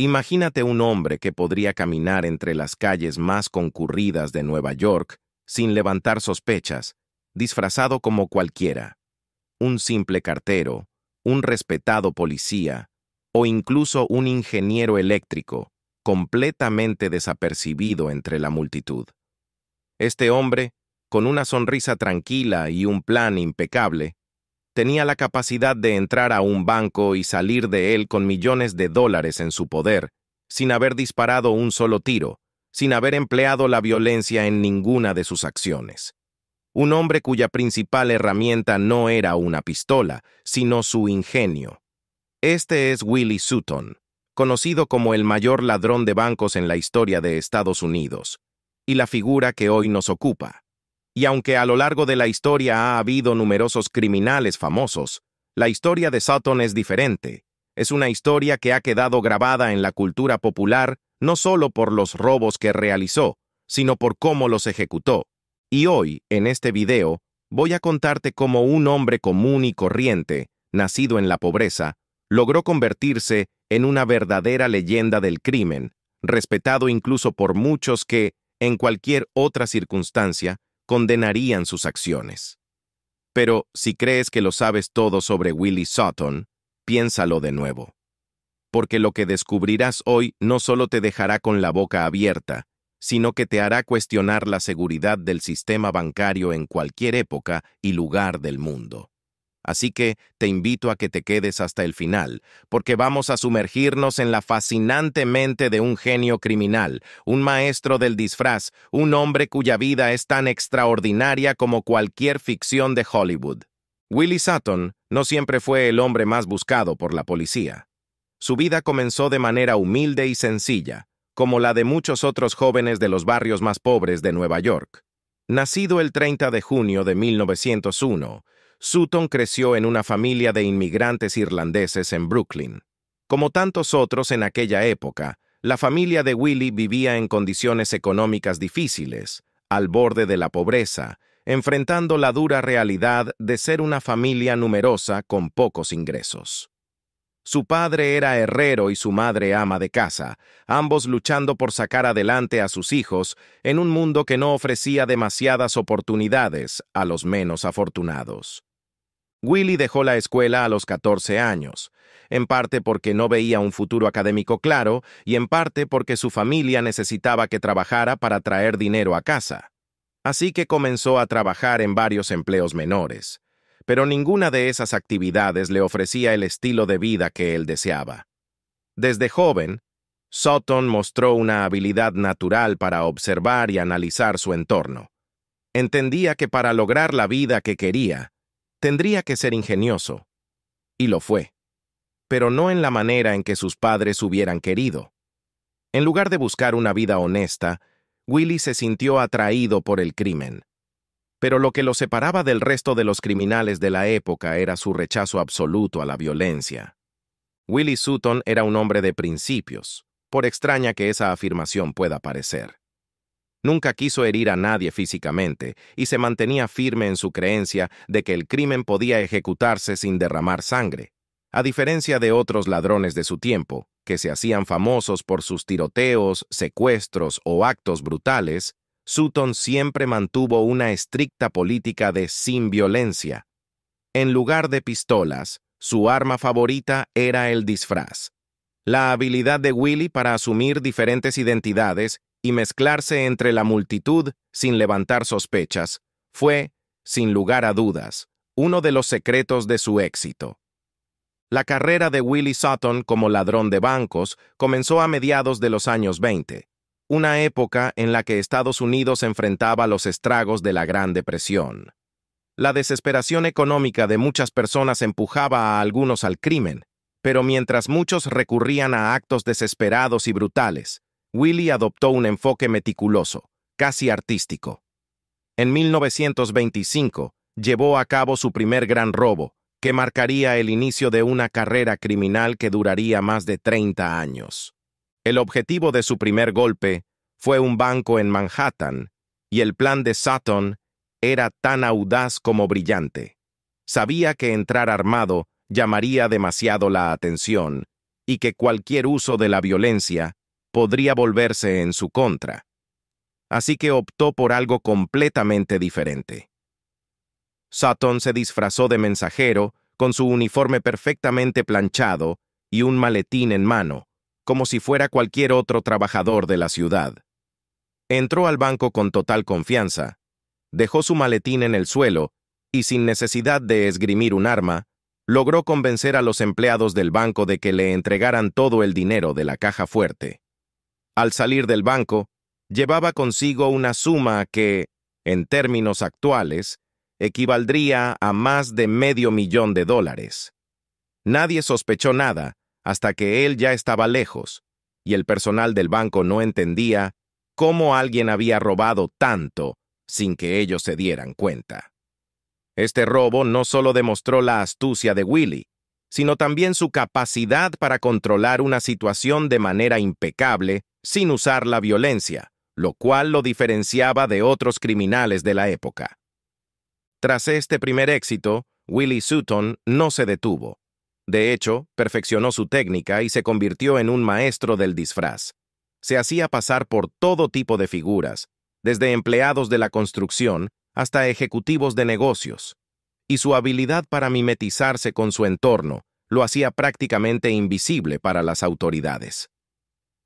Imagínate un hombre que podría caminar entre las calles más concurridas de Nueva York sin levantar sospechas, disfrazado como cualquiera, un simple cartero, un respetado policía o incluso un ingeniero eléctrico, completamente desapercibido entre la multitud. Este hombre, con una sonrisa tranquila y un plan impecable, tenía la capacidad de entrar a un banco y salir de él con millones de dólares en su poder, sin haber disparado un solo tiro, sin haber empleado la violencia en ninguna de sus acciones. Un hombre cuya principal herramienta no era una pistola, sino su ingenio. Este es Willie Sutton, conocido como el mayor ladrón de bancos en la historia de Estados Unidos, y la figura que hoy nos ocupa. Y aunque a lo largo de la historia ha habido numerosos criminales famosos, la historia de Sutton es diferente. Es una historia que ha quedado grabada en la cultura popular no solo por los robos que realizó, sino por cómo los ejecutó. Y hoy, en este video, voy a contarte cómo un hombre común y corriente, nacido en la pobreza, logró convertirse en una verdadera leyenda del crimen, respetado incluso por muchos que, en cualquier otra circunstancia, condenarían sus acciones. Pero si crees que lo sabes todo sobre Willie Sutton, piénsalo de nuevo. Porque lo que descubrirás hoy no solo te dejará con la boca abierta, sino que te hará cuestionar la seguridad del sistema bancario en cualquier época y lugar del mundo. Así que te invito a que te quedes hasta el final, porque vamos a sumergirnos en la fascinante mente de un genio criminal, un maestro del disfraz, un hombre cuya vida es tan extraordinaria como cualquier ficción de Hollywood. Willie Sutton no siempre fue el hombre más buscado por la policía. Su vida comenzó de manera humilde y sencilla, como la de muchos otros jóvenes de los barrios más pobres de Nueva York. Nacido el 30 de junio de 1901, Sutton creció en una familia de inmigrantes irlandeses en Brooklyn. Como tantos otros en aquella época, la familia de Willie vivía en condiciones económicas difíciles, al borde de la pobreza, enfrentando la dura realidad de ser una familia numerosa con pocos ingresos. Su padre era herrero y su madre ama de casa, ambos luchando por sacar adelante a sus hijos en un mundo que no ofrecía demasiadas oportunidades a los menos afortunados. Willy dejó la escuela a los 14 años, en parte porque no veía un futuro académico claro y en parte porque su familia necesitaba que trabajara para traer dinero a casa. Así que comenzó a trabajar en varios empleos menores, pero ninguna de esas actividades le ofrecía el estilo de vida que él deseaba. Desde joven, Sutton mostró una habilidad natural para observar y analizar su entorno. Entendía que para lograr la vida que quería, Tendría que ser ingenioso. Y lo fue. Pero no en la manera en que sus padres hubieran querido. En lugar de buscar una vida honesta, Willy se sintió atraído por el crimen. Pero lo que lo separaba del resto de los criminales de la época era su rechazo absoluto a la violencia. Willie Sutton era un hombre de principios, por extraña que esa afirmación pueda parecer. Nunca quiso herir a nadie físicamente y se mantenía firme en su creencia de que el crimen podía ejecutarse sin derramar sangre, a diferencia de otros ladrones de su tiempo, que se hacían famosos por sus tiroteos, secuestros o actos brutales, Sutton siempre mantuvo una estricta política de sin violencia. En lugar de pistolas, su arma favorita era el disfraz. La habilidad de Willy para asumir diferentes identidades y mezclarse entre la multitud sin levantar sospechas, fue, sin lugar a dudas, uno de los secretos de su éxito. La carrera de Willie Sutton como ladrón de bancos comenzó a mediados de los años 20, una época en la que Estados Unidos enfrentaba los estragos de la Gran Depresión. La desesperación económica de muchas personas empujaba a algunos al crimen, pero mientras muchos recurrían a actos desesperados y brutales, Willy adoptó un enfoque meticuloso, casi artístico. En 1925, llevó a cabo su primer gran robo, que marcaría el inicio de una carrera criminal que duraría más de 30 años. El objetivo de su primer golpe fue un banco en Manhattan, y el plan de Sutton era tan audaz como brillante. Sabía que entrar armado llamaría demasiado la atención y que cualquier uso de la violencia podría volverse en su contra. Así que optó por algo completamente diferente. Sutton se disfrazó de mensajero, con su uniforme perfectamente planchado y un maletín en mano, como si fuera cualquier otro trabajador de la ciudad. Entró al banco con total confianza, dejó su maletín en el suelo y sin necesidad de esgrimir un arma, logró convencer a los empleados del banco de que le entregaran todo el dinero de la caja fuerte. Al salir del banco, llevaba consigo una suma que, en términos actuales, equivaldría a más de medio millón de dólares. Nadie sospechó nada hasta que él ya estaba lejos, y el personal del banco no entendía cómo alguien había robado tanto sin que ellos se dieran cuenta. Este robo no solo demostró la astucia de Willy, sino también su capacidad para controlar una situación de manera impecable sin usar la violencia, lo cual lo diferenciaba de otros criminales de la época. Tras este primer éxito, Willie Sutton no se detuvo. De hecho, perfeccionó su técnica y se convirtió en un maestro del disfraz. Se hacía pasar por todo tipo de figuras, desde empleados de la construcción hasta ejecutivos de negocios. Y su habilidad para mimetizarse con su entorno lo hacía prácticamente invisible para las autoridades.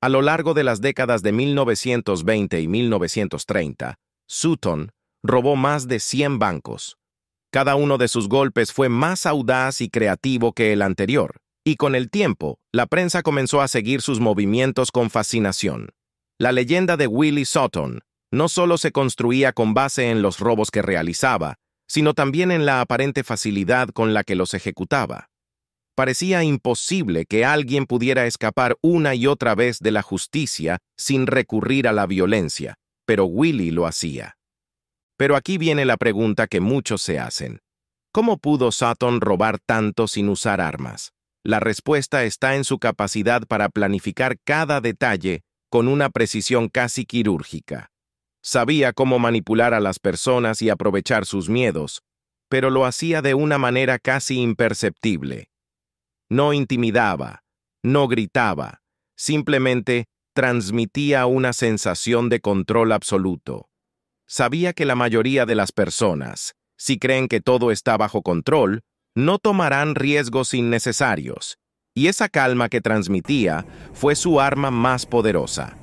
A lo largo de las décadas de 1920 y 1930, Sutton robó más de 100 bancos. Cada uno de sus golpes fue más audaz y creativo que el anterior, y con el tiempo, la prensa comenzó a seguir sus movimientos con fascinación. La leyenda de Willie Sutton no solo se construía con base en los robos que realizaba, sino también en la aparente facilidad con la que los ejecutaba parecía imposible que alguien pudiera escapar una y otra vez de la justicia sin recurrir a la violencia, pero Willy lo hacía. Pero aquí viene la pregunta que muchos se hacen. ¿Cómo pudo Sutton robar tanto sin usar armas? La respuesta está en su capacidad para planificar cada detalle con una precisión casi quirúrgica. Sabía cómo manipular a las personas y aprovechar sus miedos, pero lo hacía de una manera casi imperceptible. No intimidaba, no gritaba, simplemente transmitía una sensación de control absoluto. Sabía que la mayoría de las personas, si creen que todo está bajo control, no tomarán riesgos innecesarios, y esa calma que transmitía fue su arma más poderosa.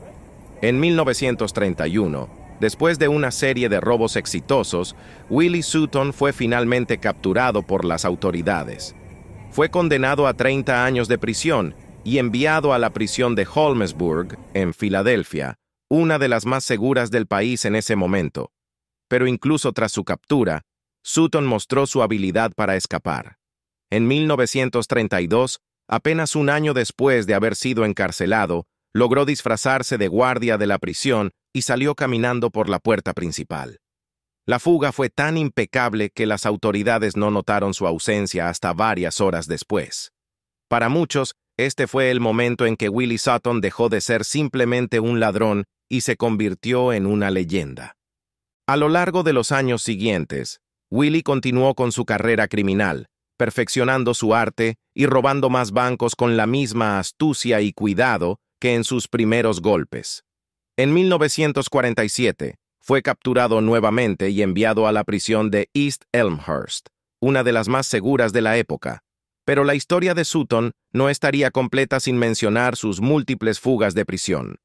En 1931, después de una serie de robos exitosos, Willie Sutton fue finalmente capturado por las autoridades fue condenado a 30 años de prisión y enviado a la prisión de Holmesburg, en Filadelfia, una de las más seguras del país en ese momento. Pero incluso tras su captura, Sutton mostró su habilidad para escapar. En 1932, apenas un año después de haber sido encarcelado, logró disfrazarse de guardia de la prisión y salió caminando por la puerta principal. La fuga fue tan impecable que las autoridades no notaron su ausencia hasta varias horas después. Para muchos, este fue el momento en que Willie Sutton dejó de ser simplemente un ladrón y se convirtió en una leyenda. A lo largo de los años siguientes, Willie continuó con su carrera criminal, perfeccionando su arte y robando más bancos con la misma astucia y cuidado que en sus primeros golpes. En 1947, fue capturado nuevamente y enviado a la prisión de East Elmhurst, una de las más seguras de la época. Pero la historia de Sutton no estaría completa sin mencionar sus múltiples fugas de prisión.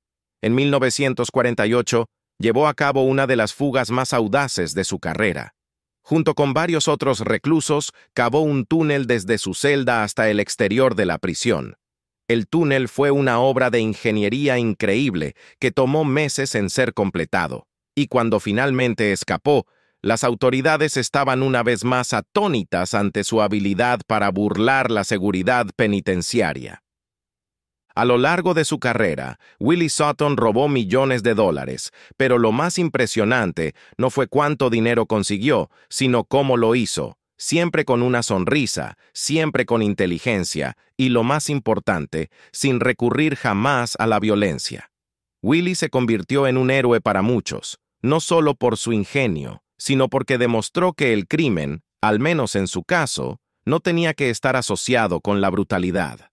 En 1948, llevó a cabo una de las fugas más audaces de su carrera. Junto con varios otros reclusos, cavó un túnel desde su celda hasta el exterior de la prisión. El túnel fue una obra de ingeniería increíble que tomó meses en ser completado y cuando finalmente escapó, las autoridades estaban una vez más atónitas ante su habilidad para burlar la seguridad penitenciaria. A lo largo de su carrera, Willie Sutton robó millones de dólares, pero lo más impresionante no fue cuánto dinero consiguió, sino cómo lo hizo, siempre con una sonrisa, siempre con inteligencia y, lo más importante, sin recurrir jamás a la violencia. Willie se convirtió en un héroe para muchos, no solo por su ingenio, sino porque demostró que el crimen, al menos en su caso, no tenía que estar asociado con la brutalidad.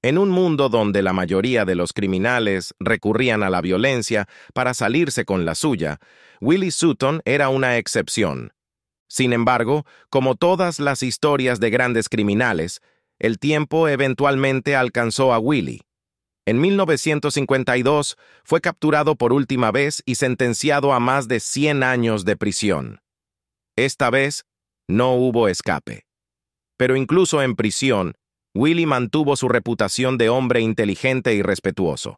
En un mundo donde la mayoría de los criminales recurrían a la violencia para salirse con la suya, Willie Sutton era una excepción. Sin embargo, como todas las historias de grandes criminales, el tiempo eventualmente alcanzó a Willie, en 1952 fue capturado por última vez y sentenciado a más de 100 años de prisión. Esta vez no hubo escape. Pero incluso en prisión, Willy mantuvo su reputación de hombre inteligente y respetuoso.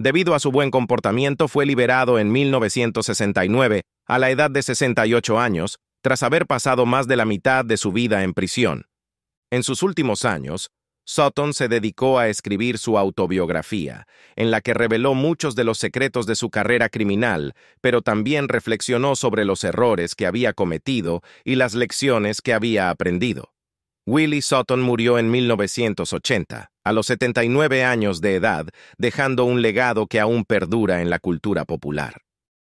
Debido a su buen comportamiento fue liberado en 1969, a la edad de 68 años, tras haber pasado más de la mitad de su vida en prisión. En sus últimos años, Sutton se dedicó a escribir su autobiografía, en la que reveló muchos de los secretos de su carrera criminal, pero también reflexionó sobre los errores que había cometido y las lecciones que había aprendido. Willie Sutton murió en 1980, a los 79 años de edad, dejando un legado que aún perdura en la cultura popular.